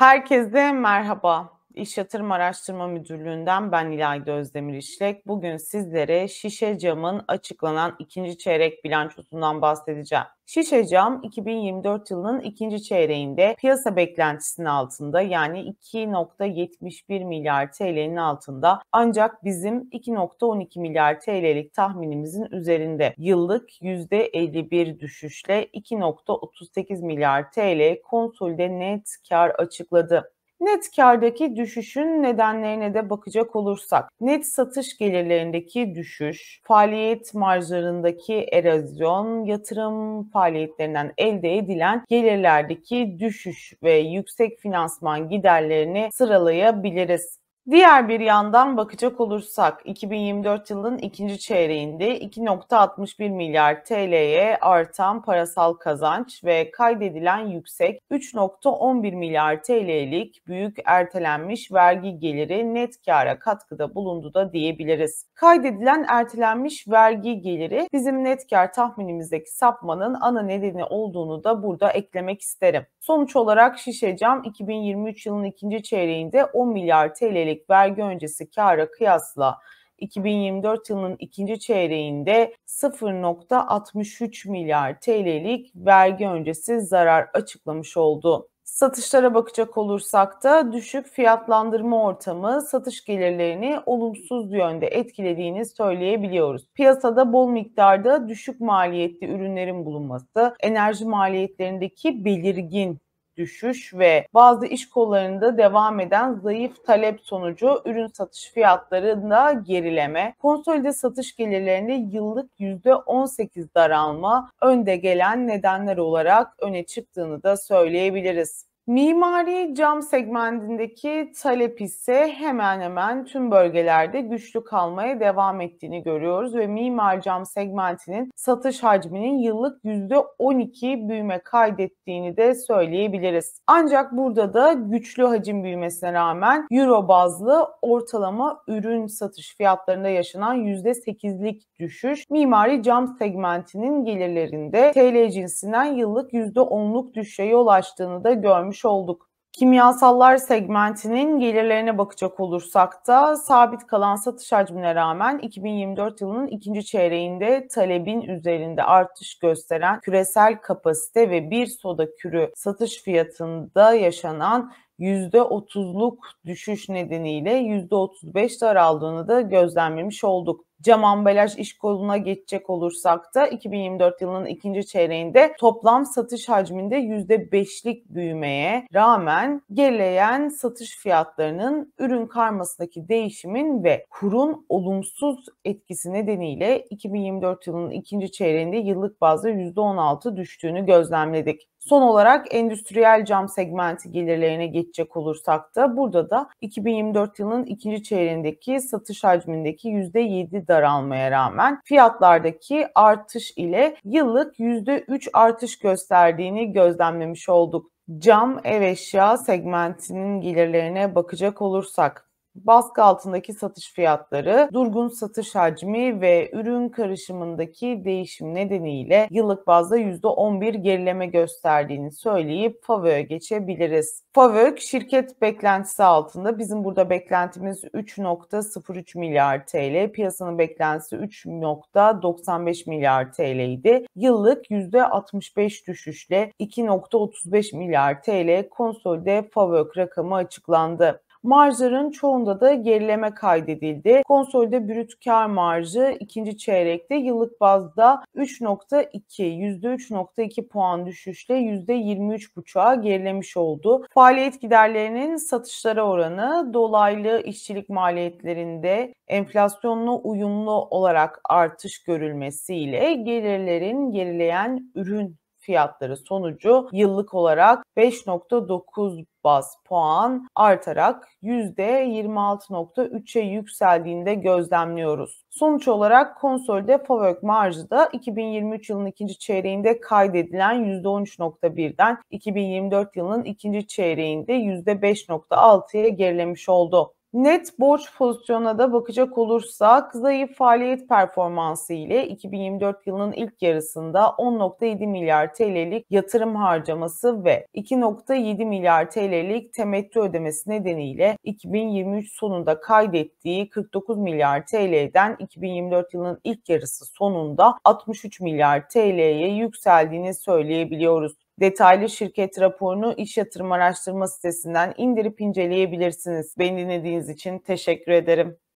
Herkese merhaba. İş Yatırım Araştırma Müdürlüğü'nden ben İlayda Özdemir İşlek. Bugün sizlere Şişe Cam'ın açıklanan ikinci çeyrek bilançosundan bahsedeceğim. Şişe Cam 2024 yılının ikinci çeyreğinde piyasa beklentisinin altında yani 2.71 milyar TL'nin altında ancak bizim 2.12 milyar TL'lik tahminimizin üzerinde yıllık %51 düşüşle 2.38 milyar TL konsolide net kar açıkladı. Net kardaki düşüşün nedenlerine de bakacak olursak, net satış gelirlerindeki düşüş, faaliyet marjlarındaki erozyon, yatırım faaliyetlerinden elde edilen gelirlerdeki düşüş ve yüksek finansman giderlerini sıralayabiliriz. Diğer bir yandan bakacak olursak 2024 yılının ikinci çeyreğinde 2.61 milyar TL'ye artan parasal kazanç ve kaydedilen yüksek 3.11 milyar TL'lik büyük ertelenmiş vergi geliri net kâra katkıda bulundu da diyebiliriz. Kaydedilen ertelenmiş vergi geliri bizim net kâr tahminimizdeki sapmanın ana nedeni olduğunu da burada eklemek isterim. Sonuç olarak Şişecam 2023 yılının ikinci çeyreğinde 10 milyar TL'lik yönelik vergi öncesi kâra kıyasla 2024 yılının ikinci çeyreğinde 0.63 milyar TL'lik vergi öncesi zarar açıklamış oldu. Satışlara bakacak olursak da düşük fiyatlandırma ortamı satış gelirlerini olumsuz yönde etkilediğini söyleyebiliyoruz. Piyasada bol miktarda düşük maliyetli ürünlerin bulunması, enerji maliyetlerindeki belirgin düşüş ve bazı iş kollarında devam eden zayıf talep sonucu ürün satış fiyatlarında gerileme, konsolide satış gelirlerinde yıllık %18 daralma önde gelen nedenler olarak öne çıktığını da söyleyebiliriz. Mimari cam segmentindeki talep ise hemen hemen tüm bölgelerde güçlü kalmaya devam ettiğini görüyoruz ve mimar cam segmentinin satış hacminin yıllık %12 büyüme kaydettiğini de söyleyebiliriz. Ancak burada da güçlü hacim büyümesine rağmen euro bazlı ortalama ürün satış fiyatlarında yaşanan %8'lik düşüş mimari cam segmentinin gelirlerinde TL cinsinden yıllık %10'luk düşüşe yol açtığını da görmüş etmiş olduk. Kimyasallar segmentinin gelirlerine bakacak olursak da sabit kalan satış hacmine rağmen 2024 yılının ikinci çeyreğinde talebin üzerinde artış gösteren küresel kapasite ve bir soda kürü satış fiyatında yaşanan %30'luk düşüş nedeniyle %35 daraldığını da gözlemlemiş olduk cam ambalaj iş koluna geçecek olursak da 2024 yılının ikinci çeyreğinde toplam satış hacminde %5'lik büyümeye rağmen geleyen satış fiyatlarının ürün karmasındaki değişimin ve kurun olumsuz etkisi nedeniyle 2024 yılının ikinci çeyreğinde yıllık bazda %16 düştüğünü gözlemledik. Son olarak endüstriyel cam segmenti gelirlerine geçecek olursak da burada da 2024 yılının ikinci çeyreğindeki satış hacmindeki %7 daralmaya rağmen fiyatlardaki artış ile yıllık %3 artış gösterdiğini gözlemlemiş olduk. Cam ev eşya segmentinin gelirlerine bakacak olursak baskı altındaki satış fiyatları, durgun satış hacmi ve ürün karışımındaki değişim nedeniyle yıllık bazda %11 gerileme gösterdiğini söyleyip FAVÖ'ye geçebiliriz. FAVÖ şirket beklentisi altında bizim burada beklentimiz 3.03 milyar TL, piyasanın beklentisi 3.95 milyar TL idi. Yıllık %65 düşüşle 2.35 milyar TL konsolide FAVÖK rakamı açıklandı. Marjların çoğunda da gerileme kaydedildi. Konsolide brüt kar marjı ikinci çeyrekte yıllık bazda 3.2 %3.2 puan düşüşle %23.5'a gerilemiş oldu. Faaliyet giderlerinin satışlara oranı dolaylı işçilik maliyetlerinde enflasyonla uyumlu olarak artış görülmesiyle gelirlerin gerileyen ürün fiyatları sonucu yıllık olarak 5.9 baz puan artarak %26.3'e yükseldiğinde gözlemliyoruz. Sonuç olarak konsolide FAVÖK marjı da 2023 yılının ikinci çeyreğinde kaydedilen %13.1'den 2024 yılının ikinci çeyreğinde %5.6'ya gerilemiş oldu. Net borç pozisyonuna da bakacak olursak zayıf faaliyet performansı ile 2024 yılının ilk yarısında 10.7 milyar TL'lik yatırım harcaması ve 2.7 milyar TL'lik temettü ödemesi nedeniyle 2023 sonunda kaydettiği 49 milyar TL'den 2024 yılının ilk yarısı sonunda 63 milyar TL'ye yükseldiğini söyleyebiliyoruz. Detaylı şirket raporunu iş yatırım araştırma sitesinden indirip inceleyebilirsiniz. Beni dinlediğiniz için teşekkür ederim.